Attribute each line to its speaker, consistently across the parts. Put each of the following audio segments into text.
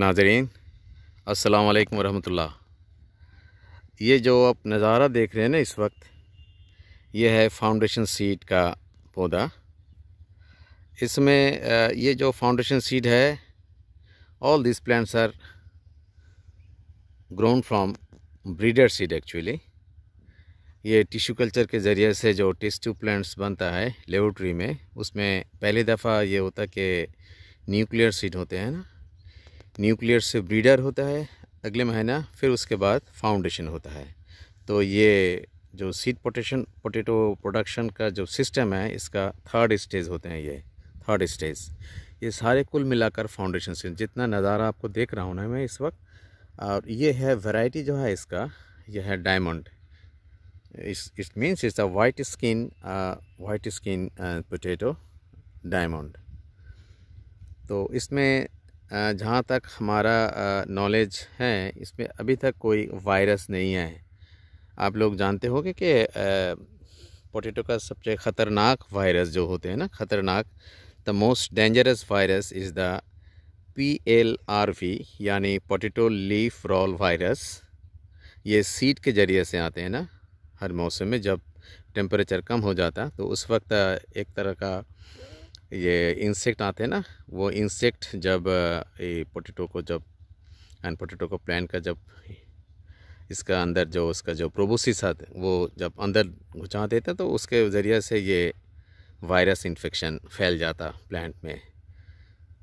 Speaker 1: नाजरीन अस्सलाम वरहमतुल्लाह ये जो आप नज़ारा देख रहे हैं ना इस वक्त ये है फाउंडेशन सीड का पौधा इसमें ये जो फाउंडेशन सीड है all this plants are grown from breeder seed actually ये टिश्यू कल्चर के ज़रिए से जो टेस्ट ट्यूब प्लांट्स बनता है लेबोरेटरी में उसमें पहली दफ़ा ये होता कि न्यूक्लियर सीड होते हैं ना न्यूक्लियर से ब्रीडर होता है अगले महीना फिर उसके बाद फाउंडेशन होता है तो ये जो सीड पोटेशन पोटेटो प्रोडक्शन का जो सिस्टम है इसका थर्ड स्टेज होते हैं ये थर्ड स्टेज ये सारे कुल मिलाकर फाउंडेशन से जितना नज़ारा आपको देख रहा हूँ ना मैं इस वक्त और ये है वैरायटी जो है इसका यह है डायमंड इस it means it's a white skin white skin potato diamond तो इसमें जहाँ तक हमारा नॉलेज है इसमें अभी तक कोई वायरस नहीं है आप लोग जानते होंगे कि पोटैटो का सबसे ख़तरनाक वायरस जो होते हैं ना ख़तरनाक the most dangerous virus is the P L R V यानी पोटैटो लीफ रोल वायरस ये सीड के ज़रिए से आते हैं ना हर मौसम में जब टेम्परेचर कम हो जाता तो उस वक्त एक तरह का ये इंसेक्ट आते हैं ना वो इंसेक्ट जब ये पोटेटो को जब एंड पोटेटो को प्लांट का जब इसका अंदर जो उसका जो प्रोबोसिस आते वो जब अंदर घुचा देता तो उसके ज़रिए से ये वायरस इन्फेक्शन फैल जाता प्लांट में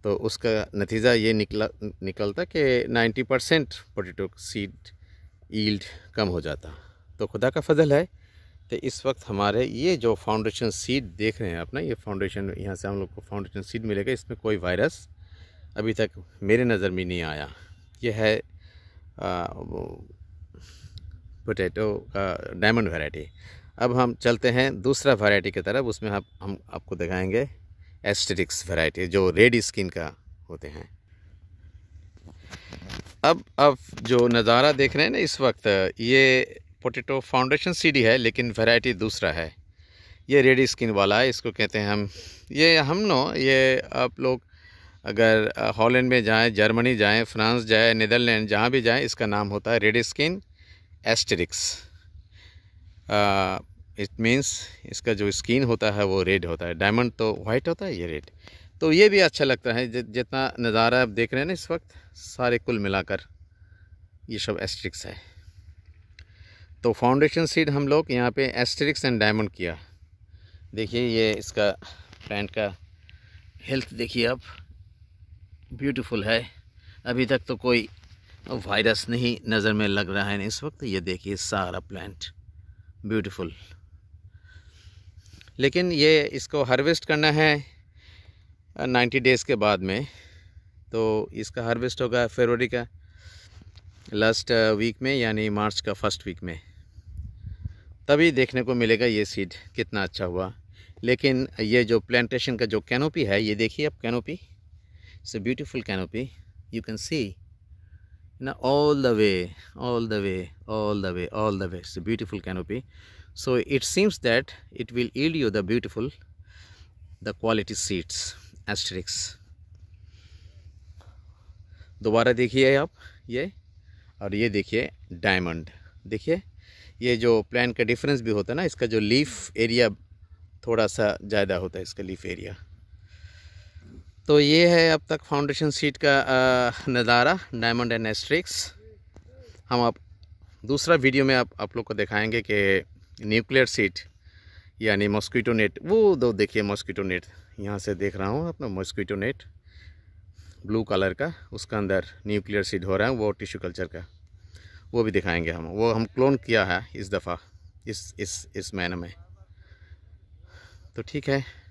Speaker 1: तो उसका नतीजा ये निकला निकलता कि 90 परसेंट पोटेटो सीड ईल्ड कम हो जाता तो खुदा का फजल है तो इस वक्त हमारे ये जो फाउंडेशन सीड देख रहे हैं अपना ये फाउंडेशन यहाँ से हम लोग को फाउंडेशन सीड मिलेगा इसमें कोई वायरस अभी तक मेरे नज़र में नहीं आया ये है पोटैटो का डायमंड वैरायटी अब हम चलते हैं दूसरा वैरायटी की तरफ उसमें हम हम आपको दिखाएंगे एस्टेटिक्स वैरायटी जो रेड स्किन का होते हैं अब अब जो नज़ारा देख रहे हैं ना इस वक्त ये पोटेटो फाउंडेशन सीडी है लेकिन वैरायटी दूसरा है ये रेड स्किन वाला है इसको कहते हैं हम ये हम नो ये आप लोग अगर हॉलैंड में जाएं जर्मनी जाएं फ्रांस जाएं नीदरलैंड जहाँ भी जाएं इसका नाम होता है red skin Asterix it means इसका जो स्किन होता है वो रेड होता है डायमंड तो वाइट होता है ये रेड तो ये भी अच्छा लगता है जितना नज़ारा आप देख रहे हैं ना इस वक्त सारे कुल मिलाकर ये सब एस्ट्रिक्स है तो फाउंडेशन सीड हम लोग यहाँ पे एस्टेरिक्स एंड डायमंड किया देखिए ये इसका पैंट का हेल्थ देखिए आप ब्यूटीफुल है अभी तक तो कोई वायरस नहीं नज़र में लग रहा है इस वक्त ये देखिए सारा प्लांट ब्यूटीफुल लेकिन ये इसको हार्वेस्ट करना है नाइन्टी डेज़ के बाद में तो इसका हार्वेस्ट होगा फरवरी का लास्ट वीक में यानी मार्च का फर्स्ट वीक में तभी देखने को मिलेगा ये सीड कितना अच्छा हुआ लेकिन ये जो प्लांटेशन का जो कैनोपी है ये देखिए आप canopy it's a beautiful canopy you can see ना all the way all the way all the way all the way it's a beautiful canopy so it seems that it will yield you the beautiful the quality seeds एस्ट्रिक्स दोबारा देखिए आप ये और ये देखिए diamond देखिए ये जो प्लान का डिफरेंस भी होता है ना इसका जो लीफ एरिया थोड़ा सा ज़्यादा होता है इसका लीफ एरिया तो ये है अब तक फाउंडेशन सीट का नज़ारा डायमंड एंड एस्ट्रिक्स हम आप दूसरा वीडियो में आप आप लोग को दिखाएंगे कि न्यूक्लियर सीट यानी मॉस्किटो नेट वो दो देखिए मॉस्किटो नेट यहाँ से देख रहा हूँ अपना मॉस्किटो नेट ब्लू कलर का उसका अंदर न्यूक्लियर सीट हो रहा है वो टिश्यू कल्चर का वो भी दिखाएंगे हम वो हम क्लोन किया है इस दफ़ा इस इस इस महीने में तो ठीक है